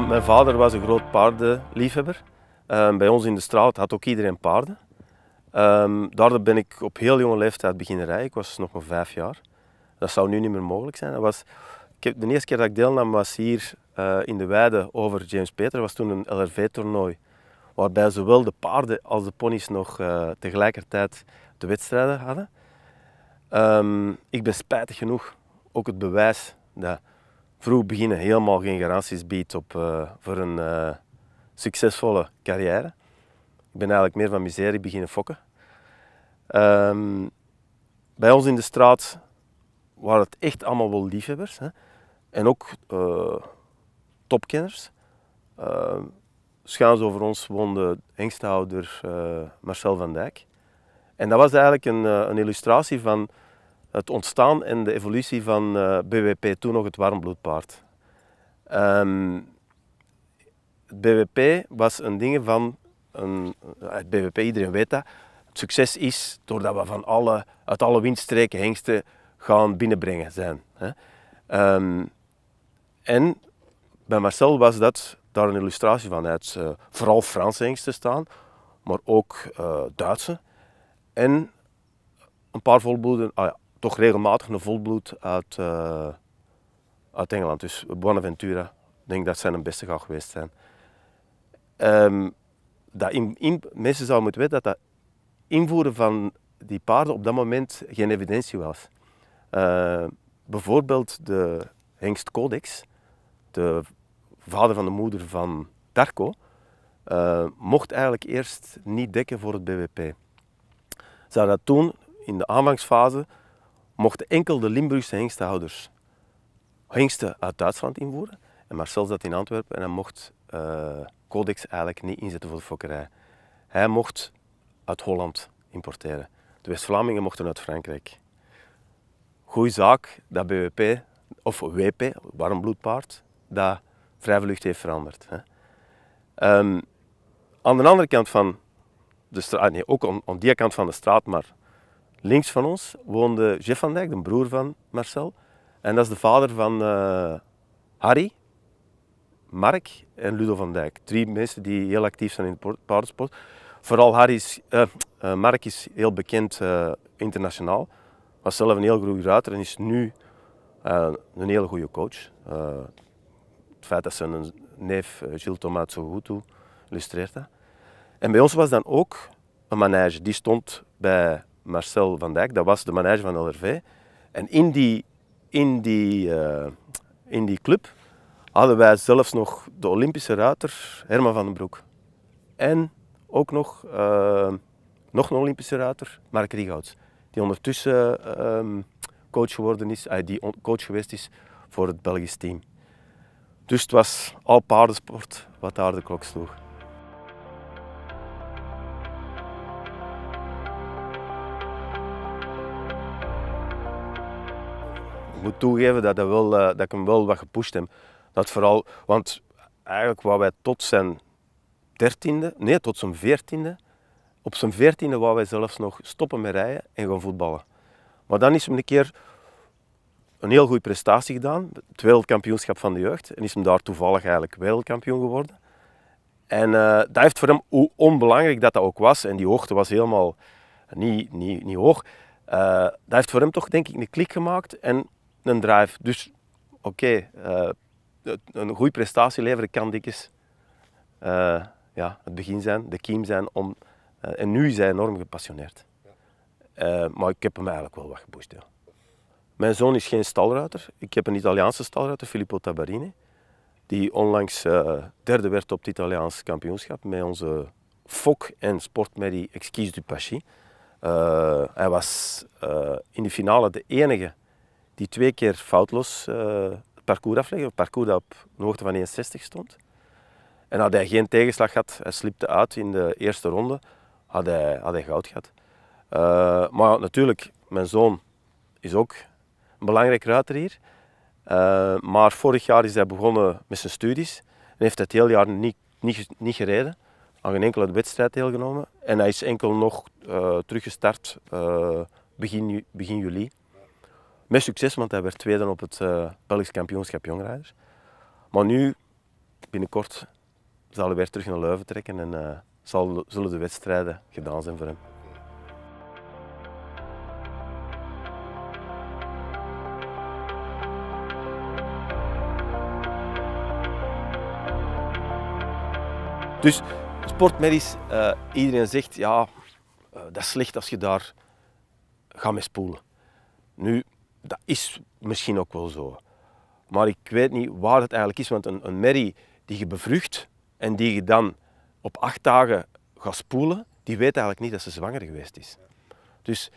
mijn vader was een groot paardenliefhebber. Ehm, bij ons in de straat had ook iedereen paarden. Ehm, daardoor ben ik op heel jonge leeftijd beginnen rijden. Ik was nog maar vijf jaar. Dat zou nu niet meer mogelijk zijn. Dat was, ik, de eerste keer dat ik deelnam was hier eh, in de weide over James Peter. was toen een LRV-toernooi. Waarbij zowel de paarden als de ponies nog eh, tegelijkertijd de wedstrijden hadden. Ehm, ik ben spijtig genoeg ook het bewijs dat vroeg beginnen helemaal geen garanties biedt op, eh, voor een eh, succesvolle carrière. Ik ben eigenlijk meer van miserie beginnen fokken. Ehm, bij ons in de straat waren het echt allemaal wel liefhebbers. Hè? En ook uh, topkenners. Ehm, schuins over ons woonde engsthouder Marcel van Dijk. En dat was eigenlijk een, een illustratie van het ontstaan en de evolutie van eh, BWP, toen nog het warmbloedpaard. Um, het BWP was een ding van, een, eh, het BWP, iedereen weet dat, het succes is doordat we van alle, uit alle windstreken hengsten gaan binnenbrengen zijn. Hè. Ehm, en bij Marcel was dat daar een illustratie van uit eh, vooral Franse hengsten staan, maar ook Duitse. En een paar volbloeden, ah toch regelmatig een volbloed uit, eh, uit Engeland. Dus Bonaventura, ik denk dat zijn de beste gaan geweest zijn. Um, in, in, mensen zouden moeten weten dat dat invoeren van die paarden op dat moment geen evidentie was. Eh, bijvoorbeeld de Hengst Codex, de vader van de moeder van Darko, eh, mocht eigenlijk eerst niet dekken voor het BWP. Zou dat toen in de aanvangsfase mochten enkel de Limburgse hengstenhouders hengsten uit Duitsland invoeren, en Marcel zat in Antwerpen en hij mocht eh, Codex eigenlijk niet inzetten voor de fokkerij. Hij mocht uit Holland importeren. De West-Vlamingen mochten uit Frankrijk. Goeie zaak dat BWP, of WP, warmbloedpaard bloedpaard, dat lucht heeft veranderd. Hè. Ehm, aan de andere kant van de straat, nee, ook aan, aan die kant van de straat, maar Links van ons woonde Jeff van Dijk, de broer van Marcel. En dat is de vader van eh, Harry, Mark en Ludo van Dijk. Drie mensen die heel actief zijn in de paardensport. Vooral Harry is, eh, eh, Mark is heel bekend internationaal. Was zelf een heel goede ruiter en is nu een hele goede coach. het feit dat zijn neef Gilles Thomas zo goed doet, illustreert dat. En bij ons was dan ook een manege. Die stond bij Marcel van Dijk, dat was de manager van LRV. En in die, in die, eh, in die club hadden wij zelfs nog de Olympische ruiter Herman van den Broek. En ook nog, eh, nog een Olympische ruiter, Mark Riegouts Die ondertussen ehm, coach geworden is, eh, die coach geweest is voor het Belgisch team. Dus het was al paardensport wat daar de klok sloeg. moet toegeven dat, dat, wel, eh, dat ik hem wel wat gepusht heb. Dat vooral, want eigenlijk waar wij tot zijn dertiende, nee, tot zijn veertiende, op zijn veertiende wou wij zelfs nog stoppen met rijden en gaan voetballen. Maar dan is hem een keer een heel goede prestatie gedaan, het wereldkampioenschap van de jeugd, en is hem daar toevallig eigenlijk wereldkampioen geworden. En eh, dat heeft voor hem, hoe onbelangrijk dat dat ook was, en die hoogte was helemaal niet, niet, niet hoog, eh, dat heeft voor hem toch denk ik een klik gemaakt en een drive. Dus oké, eh, een goede prestatie leveren kan dikwijls uh, ja, het begin zijn, de kiem zijn. Om, eh, en nu is hij enorm gepassioneerd. maar ik heb hem eigenlijk wel wat geboost. Mijn zoon is geen stalruiter. Ik heb een Italiaanse stalruiter, Filippo Tabarini. Die onlangs derde werd op het Italiaans kampioenschap met onze fok en sportmerrie Exquise du Pachy. hij was in de finale de enige die twee keer foutloos eh, het parcours afleggen. Een parcours dat op een hoogte van 61 stond. En had hij geen tegenslag gehad, hij slipte uit in de eerste ronde, had hij, had hij goud gehad. Eh, maar natuurlijk, mijn zoon is ook een belangrijk ruiter hier. Eh, maar vorig jaar is hij begonnen met zijn studies en heeft het hele jaar niet, niet, niet gereden. Aan geen enkele wedstrijd deelgenomen. En hij is enkel nog teruggestart begin, begin juli. Met succes, want hij werd tweede op het eh, Belgisch kampioenschap jongrijders. Maar nu, binnenkort, zal hij weer terug naar Leuven trekken en eh, zal, zullen de wedstrijden gedaan zijn voor hem. Dus sportmedisch, eh, iedereen zegt ja, uh, dat is slecht als je daar ga mee spoelen. Nu, dat is misschien ook wel zo. Maar ik weet niet waar het eigenlijk is, want een, een merrie die je bevrucht en die je dan op acht dagen gaat spoelen, die weet eigenlijk niet dat ze zwanger geweest is. Dus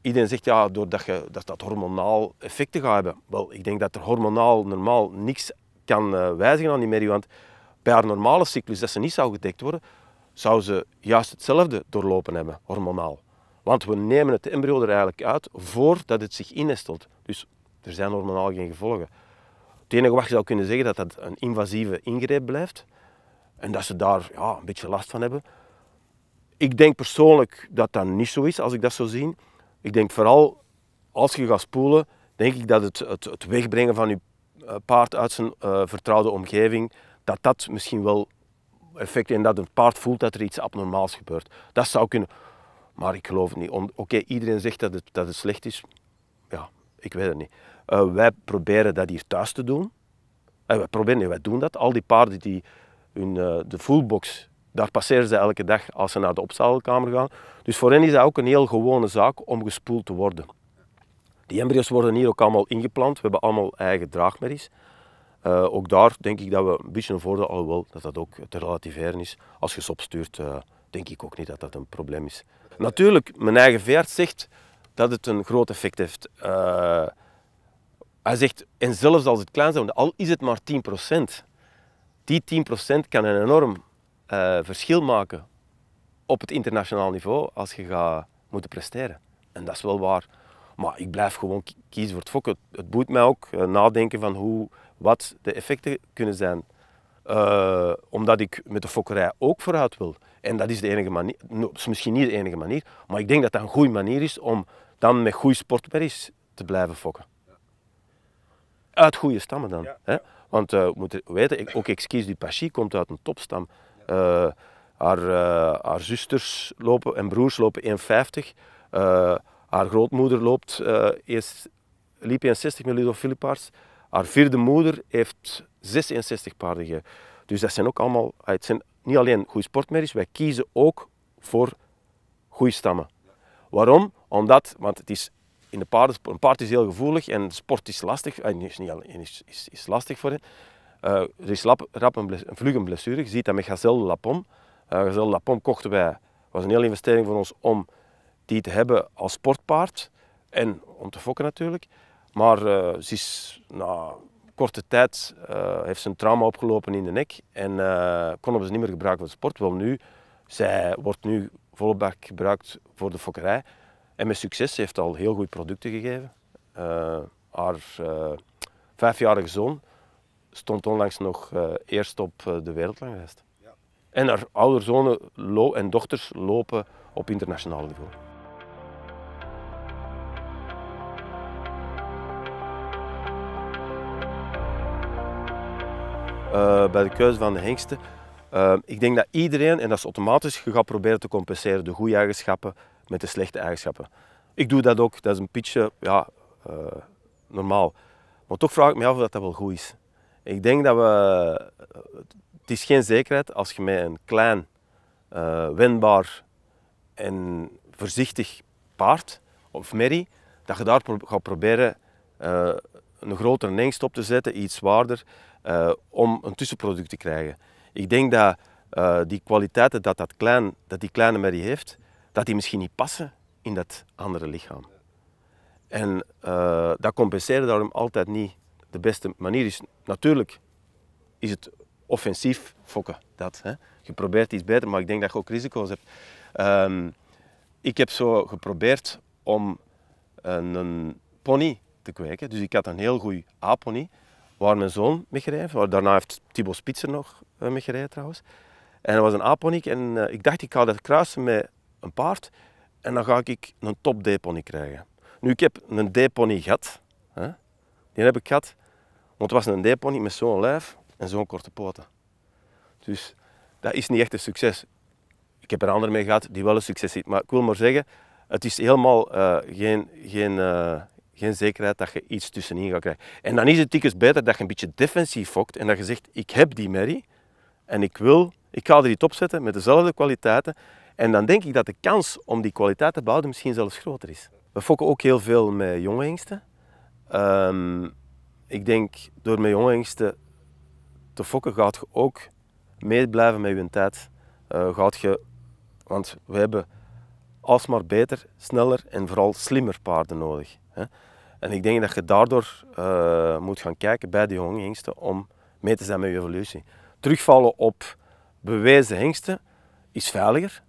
iedereen zegt ja, doordat je, dat, dat hormonaal effecten gaat hebben. Wel, ik denk dat er hormonaal normaal niks kan eh, wijzigen aan die merrie, want bij haar normale cyclus, dat ze niet zou gedekt worden, zou ze juist hetzelfde doorlopen hebben, hormonaal. Want we nemen het embryo er eigenlijk uit voordat het zich innestelt. Dus er zijn normaal geen gevolgen. Het enige wat je zou kunnen zeggen dat dat een invasieve ingreep blijft en dat ze daar ja, een beetje last van hebben. Ik denk persoonlijk dat dat niet zo is als ik dat zo zie. Ik denk vooral als je gaat spoelen, denk ik dat het, het, het wegbrengen van je eh, paard uit zijn eh, vertrouwde omgeving, dat dat misschien wel effect heeft en dat het paard voelt dat er iets abnormaals gebeurt. Dat zou kunnen. Maar ik geloof het niet. Oké, iedereen zegt dat het, dat het slecht is. Ja, ik weet het niet. Eh, wij proberen dat hier thuis te doen. En eh, wij proberen, nee, doen dat. Al die paarden die hun, eh, de fullbox, daar passeren ze elke dag als ze naar de opzadelkamer gaan. Dus voor hen is dat ook een heel gewone zaak om gespoeld te worden. Die embryo's worden hier ook allemaal ingeplant. We hebben allemaal eigen draagmerries. ook daar denk ik dat we een beetje een voordeel, alhoewel dat dat ook te relativeren is, als je ze opstuurt denk ik ook niet dat dat een probleem is. Natuurlijk, mijn eigen veearts zegt dat het een groot effect heeft. Eh, hij zegt, en zelfs als het klein zou al is het maar 10%, die 10% kan een enorm eh, verschil maken op het internationaal niveau als je gaat moeten presteren. En dat is wel waar. Maar ik blijf gewoon kiezen voor het fokken. Het boeit mij ook eh, nadenken van hoe, wat de effecten kunnen zijn. Eh, omdat ik met de fokkerij ook vooruit wil. En dat is de enige manier, misschien niet de enige manier, maar ik denk dat dat een goede manier is om dan met goede sportberries te blijven fokken. Uit goede stammen dan. Hè? Want uh, moeten weten, ook Excuse du Pachy komt uit een topstam. Eh, haar, haar zusters lopen en broers lopen 1,50. haar grootmoeder loopt, eerst, liep 1,60 met Ludo Philippaars. Haar vierde moeder heeft 66 paarden. Dus dat zijn ook allemaal, ah, het zijn niet alleen goede sportmerries, wij kiezen ook voor goede stammen. Waarom? Omdat, want het is in de paarden, een paard is heel gevoelig en sport is lastig, en is, niet alleen, is, is, is lastig voor hen. Uh, er is lap, rap een, een blessure, je ziet dat met Gazelle Lapom. Uh, Gazelle Lapom kochten wij, was een hele investering voor ons om die te hebben als sportpaard en om te fokken natuurlijk. Maar eh, ze is nou, korte tijd eh, heeft ze een trauma opgelopen in de nek en uh, eh, konden ze niet meer gebruiken voor sport. Wel nu, zij wordt nu gebruikt voor de fokkerij en met succes. Ze heeft al heel goed producten gegeven. Uh, haar vijfjarige zoon stond onlangs nog eerst op de wereldlanglijst. Ja. En haar ouderzonen en dochters lopen op internationaal niveau. Eh, bij de keuze van de hengsten. Eh, ik denk dat iedereen, en dat is automatisch, je gaat proberen te compenseren de goede eigenschappen met de slechte eigenschappen. Ik doe dat ook, dat is een pitje, ja, eh, normaal. Maar toch vraag ik me af of dat wel goed is. Ik denk dat we, het is geen zekerheid als je met een klein, wendbaar en voorzichtig paard of merrie, dat je daar gaat proberen een grotere hengst op te zetten, iets zwaarder. Eh, om een tussenproduct te krijgen. Ik denk dat eh, die kwaliteiten dat, dat, klein, dat die kleine merrie heeft, dat die misschien niet passen in dat andere lichaam. En eh, dat compenseren daarom altijd niet de beste manier is. Natuurlijk is het offensief fokken, dat. Hè? Je probeert iets beter, maar ik denk dat je ook risico's hebt. Ehm, ik heb zo geprobeerd om een, een pony te kweken. Dus ik had een heel goed A-pony waar mijn zoon mee gereden. heeft. Daarna heeft Thibaut Spitzer nog eh, mee gereden trouwens. En dat was een aponiek en eh, ik dacht ik ga dat kruisen met een paard en dan ga ik een top D-pony krijgen. Nu, ik heb een D-pony gehad. Hè? Die heb ik gehad, want het was een D-pony met zo'n lijf en zo'n korte poten. Dus dat is niet echt een succes. Ik heb er ander mee gehad die wel een succes is. Maar ik wil maar zeggen, het is helemaal eh, geen, geen, geen zekerheid dat je iets tussenin gaat krijgen. En dan is het dikwijls beter dat je een beetje defensief fokt en dat je zegt, ik heb die merrie en ik wil, ik ga er die top zetten met dezelfde kwaliteiten. En dan denk ik dat de kans om die kwaliteit te bouwen misschien zelfs groter is. We fokken ook heel veel met jonge hengsten. Ehm, ik denk, door met jonge hengsten te fokken, gaat je ook mee blijven met je tijd. Eh, gaat je, want we hebben alsmaar beter, sneller en vooral slimmer paarden nodig. En ik denk dat je daardoor eh, moet gaan kijken bij die jonge hengsten om mee te zijn met je evolutie. Terugvallen op bewezen hengsten is veiliger.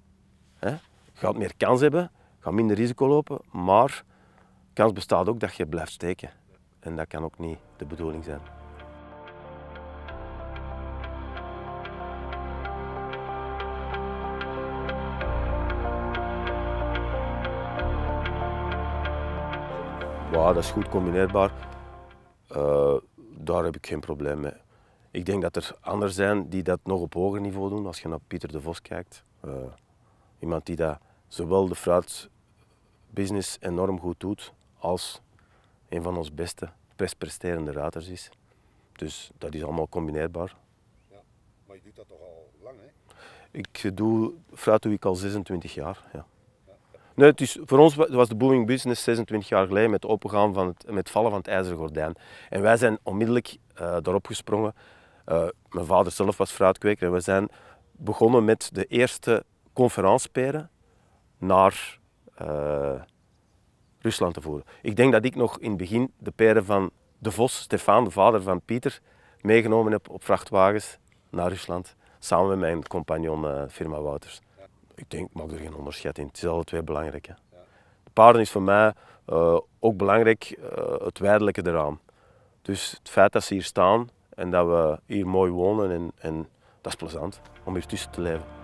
Hè? Gaat meer kans hebben, gaat minder risico lopen, maar kans bestaat ook dat je blijft steken. En dat kan ook niet de bedoeling zijn. Wauw, dat is goed combineerbaar. Eh, daar heb ik geen probleem mee. Ik denk dat er anderen zijn die dat nog op hoger niveau doen. Als je naar Pieter de Vos kijkt. Eh, iemand die dat zowel de fruitbusiness enorm goed doet, als een van ons beste presterende raters is. Dus dat is allemaal combineerbaar. Ja, maar je doet dat toch al lang, hè? Ik doe, fruit doe ik al 26 jaar, ja. Nee, dus voor ons was de booming business 26 jaar geleden met het opengaan van het, met vallen van het ijzeren gordijn. En wij zijn onmiddellijk uh, daarop gesprongen. Eh, mijn vader zelf was fruitkweker en we zijn begonnen met de eerste conferensperen naar eh, Rusland te voeren. Ik denk dat ik nog in het begin de peren van de Vos, Stefan, de vader van Pieter, meegenomen heb op vrachtwagens naar Rusland. Samen met mijn compagnon firma Wouters ik denk, maak er geen in. Het is alle twee belangrijk. Hè. De paarden is voor mij eh, ook belangrijk eh, het weidelijke eraan. Dus het feit dat ze hier staan en dat we hier mooi wonen, en, en dat is plezant om hier tussen te leven.